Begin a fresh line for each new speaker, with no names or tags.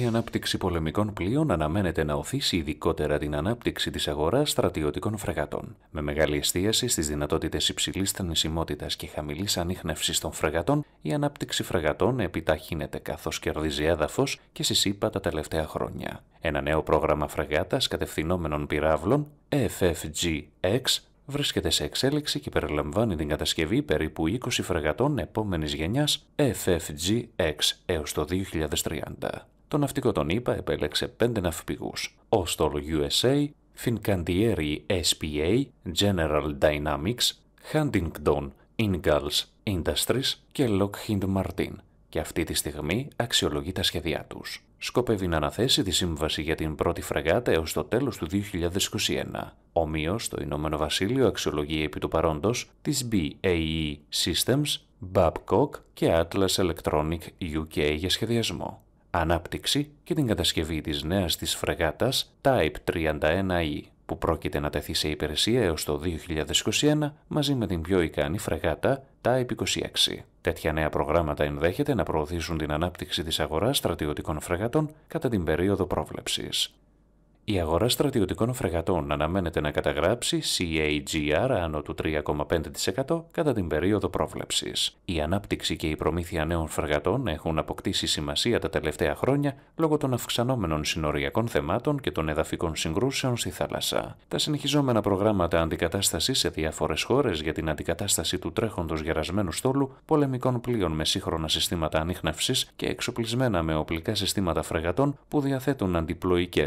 η ανάπτυξη πολεμικών πλοίων αναμένεται να οθήσει ειδικότερα την ανάπτυξη της αγοράς στρατιωτικών φρεγατών, με μεγάλη εστίαση στις δυνατότητες υψηλής θνησιμότητας και χαμηλής ανείχνευσης των φρεγατών, η ανάπτυξη φρεγατών επιταχύνεται καθώς κερδίζει έδαφος και συσύπα τα τελευταία χρόνια. Ένα νέο πρόγραμμα φρεγάτας κατευθυνόμενων FFGX βρίσκεται σε εξέλιξη και περιλαμβάνει την κατασκευή περίπου 20 φρεγατών επόμενης FFGX έως το 2030. Το ναυτικό των ΗΠΑ επέλεξε πέντε ναυπηγούς. Ο USA, Fincantieri SPA, General Dynamics, Huntington, Ingalls Industries και Lockheed Martin και αυτή τη στιγμή αξιολογεί τα σχέδιά τους. Σκοπεύει να αναθέσει τη σύμβαση για την πρώτη φρεγάτα έως το τέλος του 2021. Ομοίως, το Ηνωμένο Βασίλειο αξιολογεί επί του παρόντος τις BAE Systems, Babcock και Atlas Electronic UK για σχεδιασμό ανάπτυξη και την κατασκευή της νέας της φρεγάτας Type 31E που πρόκειται να τεθεί σε υπηρεσία έως το 2021 μαζί με την πιο ικανή φρεγάτα Type 26. Τέτοια νέα προγράμματα ενδέχεται να προωθήσουν την ανάπτυξη της αγοράς στρατιωτικών φρεγατών κατά την περίοδο πρόβλεψης. Η αγορά στρατιωτικών φρεγατών αναμένεται να καταγράψει CAGR άνω του 3,5% κατά την περίοδο πρόβλεψης. Η ανάπτυξη και η προμήθεια νέων φρεγατών έχουν αποκτήσει σημασία τα τελευταία χρόνια λόγω των αυξανόμενων συνοριακών θεμάτων και των εδαφικών συγκρούσεων στη θάλασσα. Τα συνεχιζόμενα προγράμματα αντικατάστασης σε διάφορες χώρες για την αντικατάσταση του τρέχοντος γερασμένου στόλου, πολεμικών πλοίων με σύγχρονα συστήματα ανείχνευσης και εξοπλισμένα με οπλικά συστήματα φρεγατών που διαθέτουν αντιπλοϊκές,